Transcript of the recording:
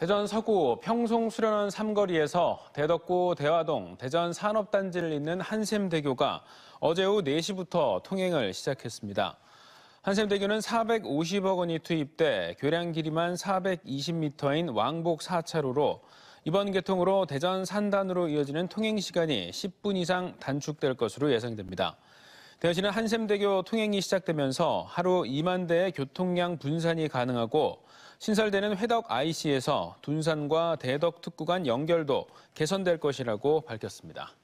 대전 서구 평송 수련원 삼거리에서 대덕구 대화동 대전 산업단지를 잇는 한샘대교가 어제 오후 4시부터 통행을 시작했습니다. 한샘대교는 450억 원이 투입돼 교량 길이만 420m인 왕복 4차로로 이번 개통으로 대전 산단으로 이어지는 통행 시간이 10분 이상 단축될 것으로 예상됩니다. 대신에 한샘대교 통행이 시작되면서 하루 2만 대의 교통량 분산이 가능하고 신설되는 회덕 IC에서 둔산과 대덕 특구 간 연결도 개선될 것이라고 밝혔습니다.